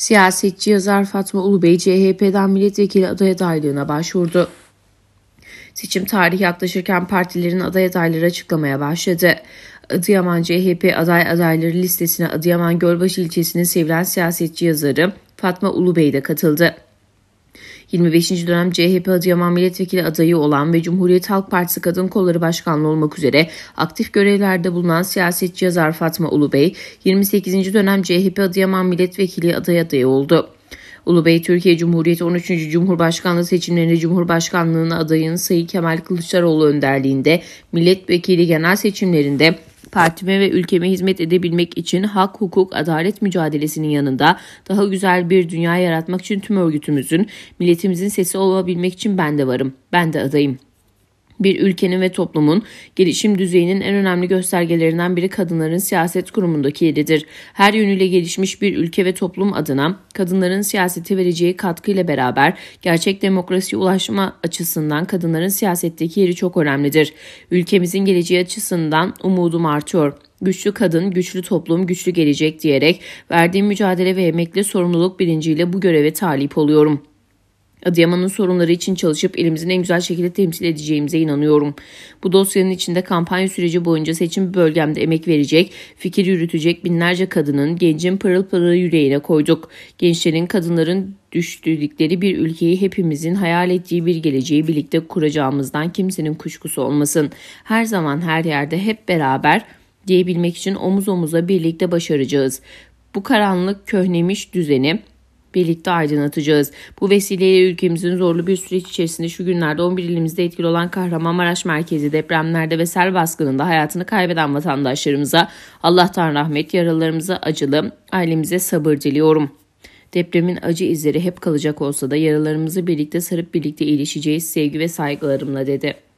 Siyasetçi yazar Fatma Ulubey CHP'den milletvekili aday adaylığına başvurdu. Seçim tarihi yaklaşırken partilerin aday adayları açıklamaya başladı. Adıyaman CHP aday adayları listesine Adıyaman Gölbaşı ilçesinin sevilen siyasetçi yazarı Fatma Ulubey de katıldı. 25. dönem CHP Adıyaman Milletvekili adayı olan ve Cumhuriyet Halk Partisi Kadın Kolları Başkanlığı olmak üzere aktif görevlerde bulunan siyasetçi yazar Fatma Ulubey, 28. dönem CHP Adıyaman Milletvekili aday adayı oldu. Ulubey Türkiye Cumhuriyeti 13. Cumhurbaşkanlığı seçimlerinde Cumhurbaşkanlığına adayın Sayın Kemal Kılıçdaroğlu önderliğinde milletvekili genel seçimlerinde partime ve ülkeme hizmet edebilmek için hak, hukuk, adalet mücadelesinin yanında daha güzel bir dünya yaratmak için tüm örgütümüzün, milletimizin sesi olabilmek için ben de varım. Ben de adayım.'' bir ülkenin ve toplumun gelişim düzeyinin en önemli göstergelerinden biri kadınların siyaset kurumundaki yeridir. Her yönüyle gelişmiş bir ülke ve toplum adına kadınların siyasete vereceği katkıyla beraber gerçek demokrasiye ulaşma açısından kadınların siyasetteki yeri çok önemlidir. Ülkemizin geleceği açısından umudum artıyor güçlü kadın, güçlü toplum, güçlü gelecek diyerek verdiğim mücadele ve emekli sorumluluk bilinciyle bu göreve talip oluyorum. Adıyaman'ın sorunları için çalışıp elimizin en güzel şekilde temsil edeceğimize inanıyorum. Bu dosyanın içinde kampanya süreci boyunca seçim bölgemde emek verecek, fikir yürütecek binlerce kadının, gencin pırıl pırıl yüreğine koyduk. Gençlerin, kadınların düştükleri bir ülkeyi hepimizin hayal ettiği bir geleceği birlikte kuracağımızdan kimsenin kuşkusu olmasın. Her zaman her yerde hep beraber diyebilmek için omuz omuza birlikte başaracağız. Bu karanlık köhnemiş düzeni birlikte aydınlatacağız. Bu vesileyle ülkemizin zorlu bir süreç içerisinde şu günlerde 11 ilimizde etkili olan Kahramanmaraş merkezi depremlerde ve sel baskınında hayatını kaybeden vatandaşlarımıza Allah'tan rahmet, yaralarımıza acılı, ailemize sabır diliyorum. Depremin acı izleri hep kalacak olsa da yaralarımızı birlikte sarıp birlikte iyileşeceğiz sevgi ve saygılarımla dedi.